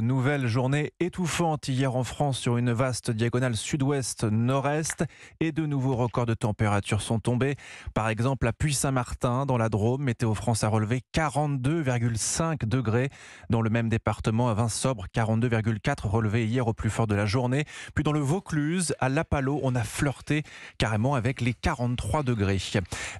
nouvelle journée étouffante hier en France sur une vaste diagonale sud-ouest-nord-est et de nouveaux records de température sont tombés. Par exemple, à Puy-Saint-Martin, dans la Drôme, Météo France a relevé 42,5 degrés. Dans le même département, à Vinsobre, 42,4 relevé hier au plus fort de la journée. Puis dans le Vaucluse, à Lapalo, on a flirté carrément avec les 43 degrés.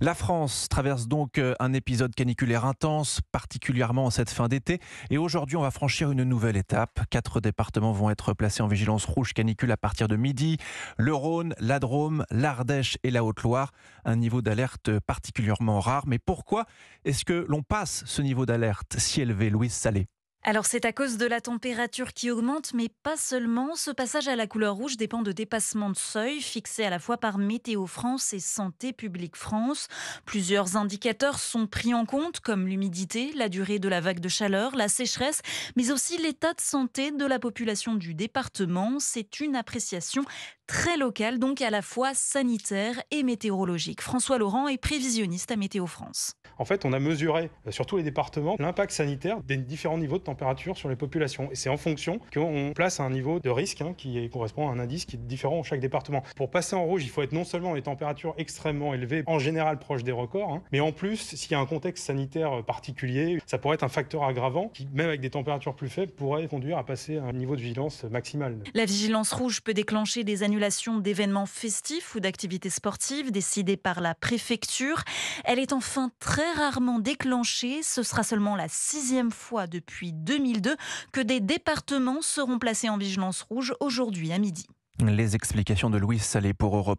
La France traverse donc euh, un épisode caniculaire intense, particulièrement en cette fin d'été. Et aujourd'hui, on va franchir une nouvelle nouvelle étape. Quatre départements vont être placés en vigilance rouge canicule à partir de midi. Le Rhône, la Drôme, l'Ardèche et la Haute-Loire. Un niveau d'alerte particulièrement rare. Mais pourquoi est-ce que l'on passe ce niveau d'alerte si élevé, Louise Salé alors c'est à cause de la température qui augmente, mais pas seulement. Ce passage à la couleur rouge dépend de dépassements de seuil fixés à la fois par Météo France et Santé publique France. Plusieurs indicateurs sont pris en compte, comme l'humidité, la durée de la vague de chaleur, la sécheresse, mais aussi l'état de santé de la population du département. C'est une appréciation très locale, donc à la fois sanitaire et météorologique. François Laurent est prévisionniste à Météo France. En fait, on a mesuré euh, sur tous les départements l'impact sanitaire des différents niveaux de température sur les populations. Et c'est en fonction qu'on place un niveau de risque hein, qui correspond à un indice qui est différent en chaque département. Pour passer en rouge, il faut être non seulement les températures extrêmement élevées, en général proches des records, hein, mais en plus, s'il y a un contexte sanitaire particulier, ça pourrait être un facteur aggravant qui, même avec des températures plus faibles, pourrait conduire à passer à un niveau de vigilance maximal. La vigilance rouge peut déclencher des annulations d'événements festifs ou d'activités sportives décidées par la préfecture. Elle est enfin très rarement déclenchée. Ce sera seulement la sixième fois depuis 2002 que des départements seront placés en vigilance rouge aujourd'hui à midi. Les explications de Louis Salé pour Europe.